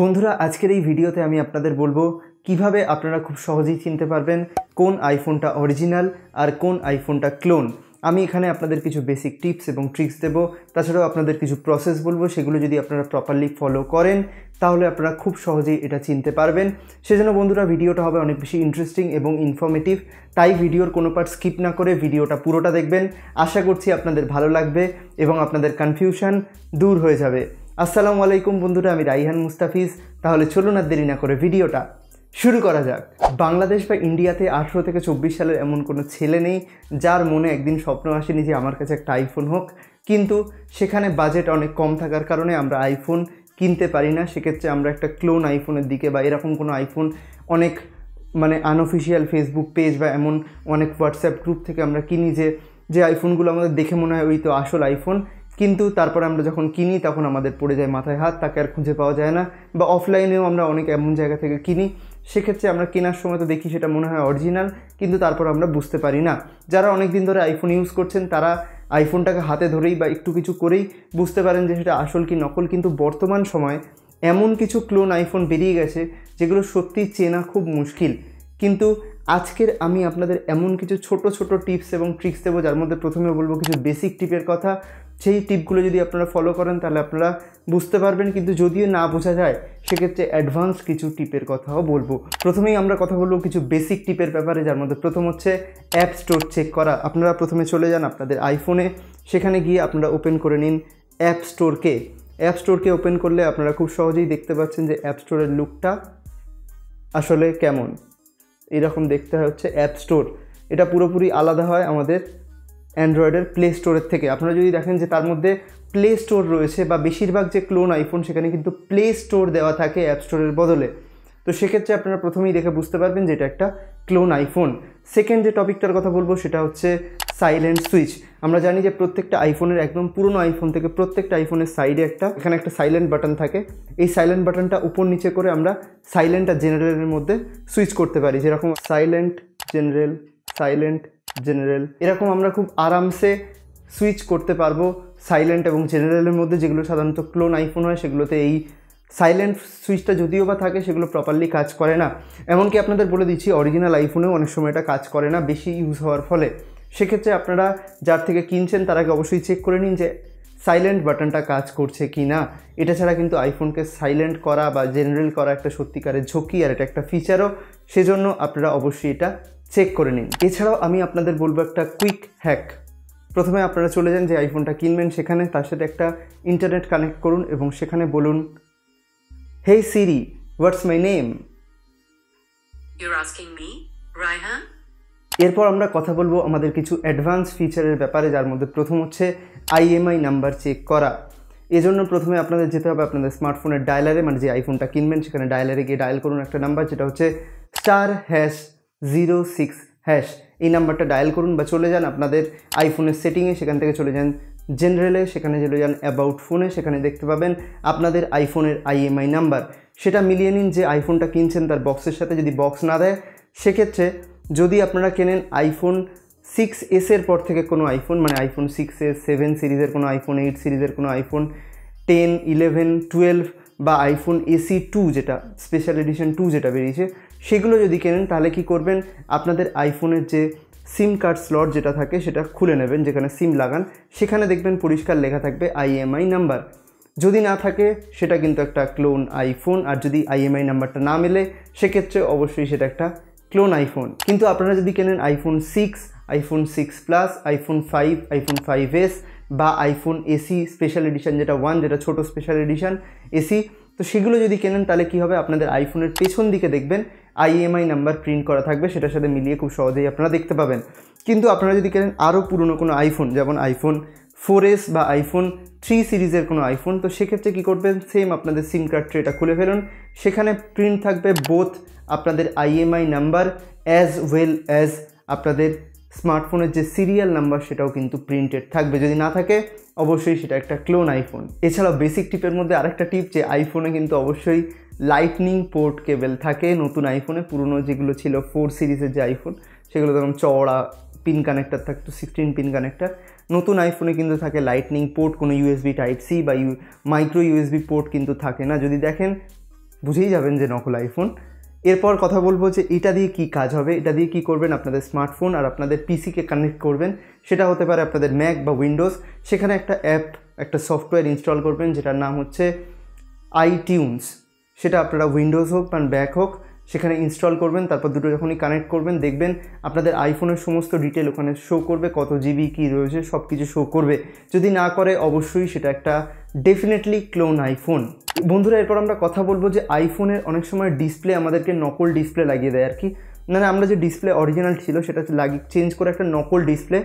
বন্ধুরা আজকের এই ভিডিওতে আমি আপনাদের বলবো কিভাবে আপনারা খুব সহজেই চিনতে পারবেন কোন আইফোনটা অরিজিনাল আর কোন আইফোনটা ক্লোন আমি এখানে আপনাদের কিছু বেসিক টিপস এবং ট্রিক্স দেবো তাছাড়াও আপনাদের কিছু প্রসেস বলবো সেগুলো যদি আপনারা প্রপারলি ফলো করেন তাহলে আপনারা খুব সহজেই এটা চিনতে পারবেন সেজন্য বন্ধুরা ভিডিওটা হবে অনেক বেশি ইন্টারেস্টিং এবং ইনফর্মেটিভ তাই ভিডিওর কোনো পার্ট স্কিপ না করে ভিডিওটা পুরোটা দেখবেন আশা করছি আপনাদের ভালো লাগবে এবং আপনাদের কনফিউশন দূর হয়ে যাবে আসসালামু আলাইকুম বন্ধুরা আমি রাইহান মুস্তাফিজ তাহলে চলুন আর দেরি না করে ভিডিওটা শুরু করা যাক বাংলাদেশ বা ইন্ডিয়াতে আঠেরো থেকে চব্বিশ সালের এমন কোনো ছেলে নেই যার মনে একদিন স্বপ্ন আসেনি যে আমার কাছে একটা আইফোন হোক কিন্তু সেখানে বাজেট অনেক কম থাকার কারণে আমরা আইফোন কিনতে পারি না সেক্ষেত্রে আমরা একটা ক্লোন আইফোনের দিকে বা এরকম কোনো আইফোন অনেক মানে আনঅফিসিয়াল ফেসবুক পেজ বা এমন অনেক হোয়াটসঅ্যাপ গ্রুপ থেকে আমরা কিনি যে যে আইফোনগুলো আমাদের দেখে মনে হয় ওই তো আসল আইফোন কিন্তু তারপর আমরা যখন কিনি তখন আমাদের পড়ে যায় মাথায় হাত তাকে আর খুঁজে পাওয়া যায় না বা অফলাইনেও আমরা অনেক এমন জায়গা থেকে কিনি সেক্ষেত্রে আমরা কেনার সময় তো দেখি সেটা মনে হয় অরিজিনাল কিন্তু তারপর আমরা বুঝতে পারি না যারা অনেক দিন ধরে আইফোন ইউজ করছেন তারা আইফোনটাকে হাতে ধরেই বা একটু কিছু করেই বুঝতে পারেন যে সেটা আসল কি নকল কিন্তু বর্তমান সময়ে এমন কিছু ক্লোন আইফোন বেরিয়ে গেছে যেগুলো সত্যি চেনা খুব মুশকিল কিন্তু আজকের আমি আপনাদের এমন কিছু ছোট ছোট টিপস এবং ট্রিক্স দেবো যার মধ্যে প্রথমে বলবো কিছু বেসিক টিপের কথা সেই টিপগুলো যদি আপনারা ফলো করেন তাহলে আপনারা বুঝতে পারবেন কিন্তু যদিও না বোঝা যায় সেক্ষেত্রে অ্যাডভান্স কিছু টিপের কথাও বলবো প্রথমেই আমরা কথা বলবো কিছু বেসিক টিপের ব্যাপারে যার মধ্যে প্রথম হচ্ছে অ্যাপ স্টোর চেক করা আপনারা প্রথমে চলে যান আপনাদের আইফোনে সেখানে গিয়ে আপনারা ওপেন করে নিন অ্যাপ স্টোরকে অ্যাপ স্টোরকে ওপেন করলে আপনারা খুব সহজেই দেখতে পাচ্ছেন যে অ্যাপ স্টোরের লুকটা আসলে কেমন এরকম দেখতে হচ্ছে অ্যাপ স্টোর এটা পুরোপুরি আলাদা হয় আমাদের অ্যান্ড্রয়েডের প্লে স্টোরের থেকে আপনারা যদি দেখেন যে তার মধ্যে প্লে স্টোর রয়েছে বা বেশিরভাগ যে ক্লোন আইফোন সেখানে কিন্তু প্লে স্টোর দেওয়া থাকে অ্যাপ স্টোরের বদলে তো সেক্ষেত্রে আপনারা প্রথমেই দেখে বুঝতে পারবেন যে এটা একটা ক্লোন আইফোন সেকেন্ড যে টপিকটার কথা বলবো সেটা হচ্ছে সাইলেন্ট সুইচ আমরা জানি যে প্রত্যেকটা আইফোনের একদম পুরনো আইফোন থেকে প্রত্যেকটা আইফোনের সাইডে একটা এখানে একটা সাইলেন্ট বাটন থাকে এই সাইলেন্ট বাটনটা উপর নিচে করে আমরা সাইলেন্ট আর জেনারেলের মধ্যে সুইচ করতে পারি যেরকম সাইলেন্ট জেনারেল সাইলেন্ট জেনারেল এরকম আমরা খুব আরামসে সুইচ করতে পারবো সাইলেন্ট এবং জেনারেলের মধ্যে যেগুলো সাধারণত ক্লোন আইফোন হয় সেগুলোতে এই সাইলেন্ট সুইচটা যদিও বা থাকে সেগুলো প্রপারলি কাজ করে না এমনকি আপনাদের বলে দিচ্ছি অরিজিনাল আইফোনেও অনেক সময় এটা কাজ করে না বেশি ইউজ হওয়ার ফলে সেক্ষেত্রে আপনারা যার থেকে কিনছেন তার আগে অবশ্যই চেক করে নিন যে সাইলেন্ট বাটনটা কাজ করছে কি না এটা ছাড়া কিন্তু আইফোনকে সাইলেন্ট করা বা জেনারেল করা একটা সত্যিকারের ঝুঁকি আর এটা একটা ফিচারও সেজন্য আপনারা অবশ্যই এটা চেক করে নিন এছাড়াও আমি আপনাদের বলবো একটা কুইক হ্যাক প্রথমে আপনারা চলে যান যে আইফোনটা কিনবেন সেখানে তার সাথে একটা ইন্টারনেট কানেক্ট করুন এবং সেখানে বলুন হেই সিরি হোয়াটস মাই নেম এরপর আমরা কথা বলবো আমাদের কিছু অ্যাডভান্স ফিচারের ব্যাপারে যার মধ্যে প্রথম হচ্ছে আইএমআই নাম্বার চেক করা এজন্য প্রথমে আপনাদের যেতে হবে আপনাদের স্মার্টফোনের ডায়ালারে মানে যে আইফোনটা কিনবেন সেখানে ডায়ালারে গিয়ে ডায়াল করুন একটা নাম্বার যেটা হচ্ছে star hash zero six hash এই নাম্বারটা ডায়াল করুন বা চলে যান আপনাদের আইফোনের সেটিংয়ে সেখান থেকে চলে যান জেনারেলে সেখানে চলে যান অ্যাবাউট ফোনে সেখানে দেখতে পাবেন আপনাদের আইফোনের আইএমআই নাম্বার সেটা মিলিয়ে নিন যে আইফোনটা কিনছেন তার বক্সের সাথে যদি বক্স না দেয় সেক্ষেত্রে যদি আপনারা কেনেন আইফোন সিক্স এসের পর থেকে কোনো আইফোন মানে আইফোন সিক্স এস সেভেন সিরিজের কোনো আইফোন এইট সিরিজের কোনো আইফোন টেন ইলেভেন টুয়েলভ বা আইফোন এসি টু যেটা স্পেশাল এডিশন টু যেটা বেরিয়েছে সেগুলো যদি কেনেন তাহলে কি করবেন আপনাদের আইফোনের যে সিম কার্ড স্লট যেটা থাকে সেটা খুলে নেবেন যেখানে সিম লাগান সেখানে দেখবেন পরিষ্কার লেখা থাকবে আইএমআই নাম্বার যদি না থাকে সেটা কিন্তু একটা ক্লোন আইফোন আর যদি আইএমআই নাম্বারটা না মেলে সেক্ষেত্রে অবশ্যই সেটা একটা ক্লোন আইফোন কিন্তু আপনারা যদি কেনেন iPhone six iPhone six plus iPhone five iPhone five S বা আইফোন এসি স্পেশাল এডিশান যেটা ওয়ান যেটা ছোট স্পেশাল এডিশান এসি তো সেগুলো যদি কেনেন তাহলে কি হবে আপনাদের আইফোনের পেছন দিকে দেখবেন আইএমআই নাম্বার প্রিন্ট করা থাকবে সেটার সাথে মিলিয়ে খুব সহজেই আপনারা দেখতে পাবেন কিন্তু আপনারা যদি কেনেন আরও পুরনো কোনো আইফোন যেমন আইফোন ফোর এস বা আইফোন থ্রি সিরিজের কোনো আইফোন তো সেক্ষেত্রে কী করবেন সেম আপনাদের সিম কার্ড ট্রেটা খুলে ফেলুন সেখানে প্রিন্ট থাকবে বোথ আপনাদের IMEI number as well as আপনাদের স্মার্টফোনের যে সিরিয়াল নাম্বার সেটাও কিন্তু প্রিন্টেড থাকবে যদি না থাকে অবশ্যই সেটা একটা ক্লোন আইফোন এছাড়াও বেসিক টিপের মধ্যে আরেকটা টিপ যে আইফোনে কিন্তু অবশ্যই লাইটনিং পোর্ট কেবেল থাকে নতুন আইফোনে পুরনো যেগুলো ছিল ফোর সিরিজের যে আইফোন সেগুলো যেমন চওড়া পিন কানেক্টার থাকতো সিক্সটিন পিন কানেক্টার নতুন আইফোনে কিন্তু থাকে লাইটনিং পোর্ট কোনো ইউএসবি টাইপ সি বা ইউ মাইক্রো ইউএসবি পোর্ট কিন্তু থাকে না যদি দেখেন বুঝেই যাবেন যে নকল আইফোন এরপর কথা বলবো যে এটা দিয়ে কি কাজ হবে এটা দিয়ে কি করবেন আপনাদের স্মার্টফোন আর আপনাদের পিসিকে কানেক্ট করবেন সেটা হতে পারে আপনাদের ম্যাক বা উইন্ডোজ সেখানে একটা অ্যাপ একটা সফটওয়্যার ইনস্টল করবেন যেটার নাম হচ্ছে আইটিউন্স সেটা আপনারা উইন্ডোজ হোক বা ব্যাক হোক সেখানে ইনস্টল করবেন তারপর দুটো যখনই কানেক্ট করবেন দেখবেন আপনাদের আইফোনের সমস্ত ডিটেল ওখানে শো করবে কত জিবি কী রয়েছে সব কিছু শো করবে যদি না করে অবশ্যই সেটা একটা ডেফিনেটলি ক্লোন আইফোন বন্ধুরা এরপর আমরা কথা বলবো যে আইফোনের অনেক সময় ডিসপ্লে আমাদেরকে নকল ডিসপ্লে লাগিয়ে দেয় আর কি মানে আমরা যে ডিসপ্লে অরিজিনাল ছিল সেটা লাগি চেঞ্জ করে একটা নকল ডিসপ্লে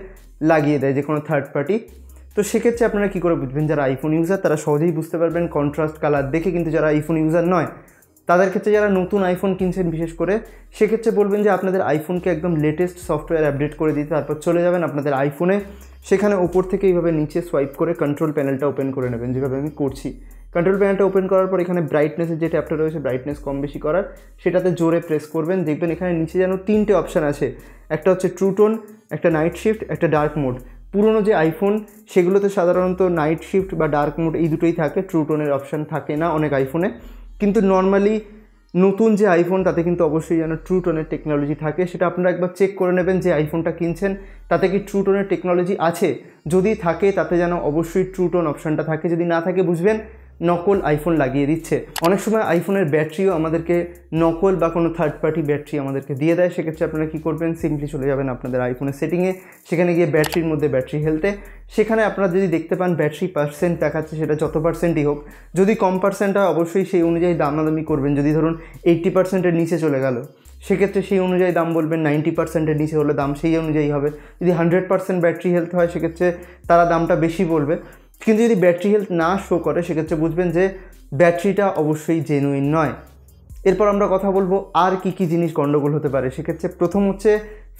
লাগিয়ে দেয় যে কোনো থার্ড পার্টি তো সেক্ষেত্রে আপনারা কী করে বুঝবেন যারা আইফোন ইউজার তারা সহজেই বুঝতে পারবেন কন্ট্রাস্ট কালার দেখে কিন্তু যারা আইফোন ইউজার নয় তাদের ক্ষেত্রে যারা নতুন আইফোন কিনছেন বিশেষ করে সেক্ষেত্রে বলবেন যে আপনাদের আইফোনকে একদম লেটেস্ট সফটওয়্যার আপডেট করে দিতে তারপর চলে যাবেন আপনাদের আইফোনে সেখানে ওপর থেকে এইভাবে নিচে সোয়াইপ করে কন্ট্রোল প্যানেলটা ওপেন করে নেবেন যেভাবে আমি করছি কন্ট্রোল প্যানেলটা ওপেন করার পর এখানে ব্রাইটনেসের যে ট্যাপটা রয়েছে ব্রাইটনেস কম বেশি করার সেটাতে জোরে প্রেস করবেন দেখবেন এখানে নিচে যেন তিনটে অপশান আছে একটা হচ্ছে ট্রুটোন একটা নাইট শিফট একটা ডার্ক মোড পুরনো যে আইফোন সেগুলোতে সাধারণত নাইট শিফট বা ডার্ক মোড এই দুটোই থাকে ট্রুটোনের অপশান থাকে না অনেক আইফোনে কিন্তু নর্মালি নতুন যে আইফোন তাতে কিন্তু অবশ্যই যেন ট্রু টোনের টেকনোলজি থাকে সেটা আপনারা একবার চেক করে নেবেন যে আইফোনটা কিনছেন তাতে কি ট্রু টোনের টেকনোলজি আছে যদি থাকে তাতে যেন অবশ্যই ট্রু টোন অপশানটা থাকে যদি না থাকে বুঝবেন নকল আইফোন লাগিয়ে দিচ্ছে অনেক সময় আইফোনের ব্যাটারিও আমাদেরকে নকল বা কোনো থার্ড পার্টি ব্যাটারি আমাদেরকে দিয়ে দেয় সেক্ষেত্রে আপনারা কী করবেন সিম্পলি চলে যাবেন আপনাদের আইফোনের সেটিংয়ে সেখানে গিয়ে ব্যাটারির মধ্যে ব্যাটারি হেলতে সেখানে আপনারা যদি দেখতে পান ব্যাটারি পার্সেন্ট দেখাচ্ছে সেটা যত পার্সেন্টই হোক যদি কম পার্সেন্ট হয় অবশ্যই সেই অনুযায়ী দামাদামি করবেন যদি ধরুন এইট্টি পার্সেন্টের নিচে চলে গেল সেক্ষেত্রে সেই অনুযায়ী দাম বলবেন নাইনটি পার্সেন্টের নিচে হলে দাম সেই অনুযায়ী হবে যদি হান্ড্রেড পার্সেন্ট ব্যাটারি হেলথ হয় সেক্ষেত্রে তারা দামটা বেশি বলবে কিন্তু যদি ব্যাটারি হেলথ না শো করে সেক্ষেত্রে বুঝবেন যে ব্যাটারিটা অবশ্যই জেনুইন নয় এরপর আমরা কথা বলবো আর কি কি জিনিস গণ্ডগোল হতে পারে সেক্ষেত্রে প্রথম হচ্ছে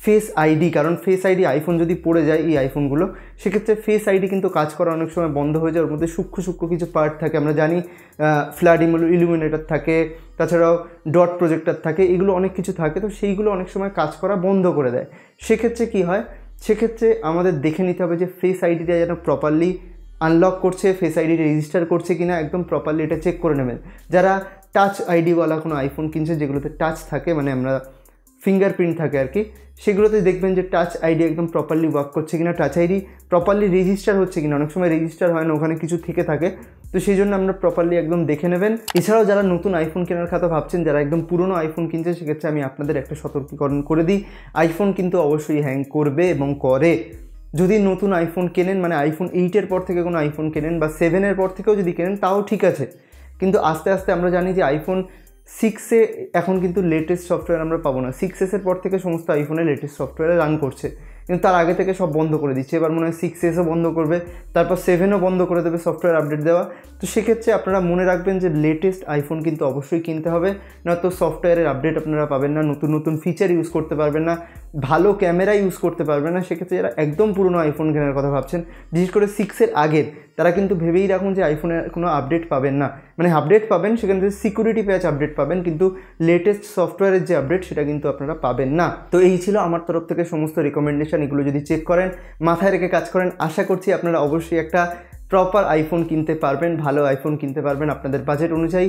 ফেস আইডি কারণ ফেস আইডি আইফোন যদি পড়ে যায় এই আইফোনগুলো সেক্ষেত্রে ফেস আইডি কিন্তু কাজ করা অনেক সময় বন্ধ হয়ে যায় ওর মধ্যে সূক্ষ্ম সূক্ষ্ম কিছু পার্ট থাকে আমরা জানি ফ্ল্যাড ইলুমিনেটার থাকে তাছাড়াও ডট প্রজেক্টার থাকে এগুলো অনেক কিছু থাকে তো সেইগুলো অনেক সময় কাজ করা বন্ধ করে দেয় সেক্ষেত্রে কি হয় সেক্ষেত্রে আমাদের দেখে নিতে হবে যে ফেস আইডিটা যেন প্রপারলি আনলক করছে ফেস আইডি রেজিস্টার করছে কিনা একদম প্রপারলি এটা চেক করে নেবেন যারা টাচ আইডিওয়ালা কোনো আইফোন কিনছে যেগুলোতে টাচ থাকে মানে আমরা ফিঙ্গারপ্রিন্ট থাকে আর কি সেগুলোতে দেখবেন যে টাচ আইডি একদম প্রপারলি ওয়ার্ক করছে কিনা টাচ আইডি প্রপারলি রেজিস্টার হচ্ছে কিনা অনেক সময় রেজিস্টার হয় না ওখানে কিছু থেকে থাকে তো সেই জন্য আমরা প্রপারলি একদম দেখে নেবেন এছাড়াও যারা নতুন আইফোন কেনার কথা ভাবছেন যারা একদম পুরনো আইফোন কিনছে সেক্ষেত্রে আমি আপনাদের একটা সতর্কীকরণ করে দিই আইফোন কিন্তু অবশ্যই হ্যাং করবে এবং করে যদি নতুন আইফোন কেনেন মানে আইফোন এইটের পর থেকে কোনো আইফোন কেনেন বা সেভেনের পর থেকেও যদি কেনেন তাও ঠিক আছে কিন্তু আস্তে আস্তে আমরা জানি যে আইফোন সিক্সে এখন কিন্তু লেটেস্ট সফটওয়্যার আমরা পাবো না সিক্স এসের পর থেকে সমস্ত আইফোনে লেটেস্ট সফটওয়্যারে রান করছে কিন্তু তার আগে থেকে সব বন্ধ করে দিচ্ছে এবার মনে হয় সিক্স এসও বন্ধ করবে তারপর সেভেনও বন্ধ করে দেবে সফটওয়্যার আপডেট দেওয়া তো সেক্ষেত্রে আপনারা মনে রাখবেন যে লেটেস্ট আইফোন কিন্তু অবশ্যই কিনতে হবে না তো সফটওয়্যারের আপডেট আপনারা পাবেন না নতুন নতুন ফিচার ইউজ করতে পারবেন না ভালো ক্যামেরা ইউজ করতে পারবেন না সেক্ষেত্রে যারা একদম পুরনো আইফোন কেনার কথা ভাবছেন বিশেষ করে সিক্সের আগের তারা কিন্তু ভেবেই রাখুন যে আইফোনের কোনো আপডেট পাবেন না মানে আপডেট পাবেন সেখান থেকে সিকিউরিটি প্যাচ আপডেট পাবেন কিন্তু লেটেস্ট সফটওয়্যারের যে আপডেট সেটা কিন্তু আপনারা পাবেন না তো এই ছিল আমার তরফ থেকে সমস্ত রেকমেন্ডেশান এগুলো যদি চেক করেন মাথায় রেখে কাজ করেন আশা করছি আপনারা অবশ্যই একটা প্রপার আইফোন কিনতে পারবেন ভালো আইফোন কিনতে পারবেন আপনাদের বাজেট অনুযায়ী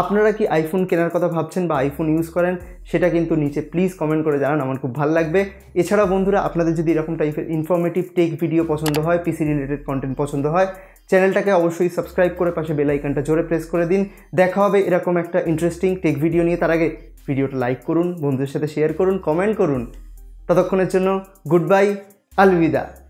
আপনারা কি আইফোন কেনার কথা ভাবছেন বা আইফোন ইউজ করেন সেটা কিন্তু নিচে প্লিজ কমেন্ট করে জানান আমার খুব ভাল লাগবে এছাড়া বন্ধুরা আপনাদের যদি এরকম টাইপের ইনফরমেটিভ টেক ভিডিও পছন্দ হয় পিসি রিলেটেড কন্টেন্ট পছন্দ হয় চ্যানেলটাকে অবশ্যই সাবস্ক্রাইব করে পাশে বেলাইকানটা জোরে প্রেস করে দিন দেখা হবে এরকম একটা ইন্টারেস্টিং টেক ভিডিও নিয়ে তার আগে ভিডিওটা লাইক করুন বন্ধুদের সাথে শেয়ার করুন কমেন্ট করুন ততক্ষণের জন্য গুড বাই আলবিদা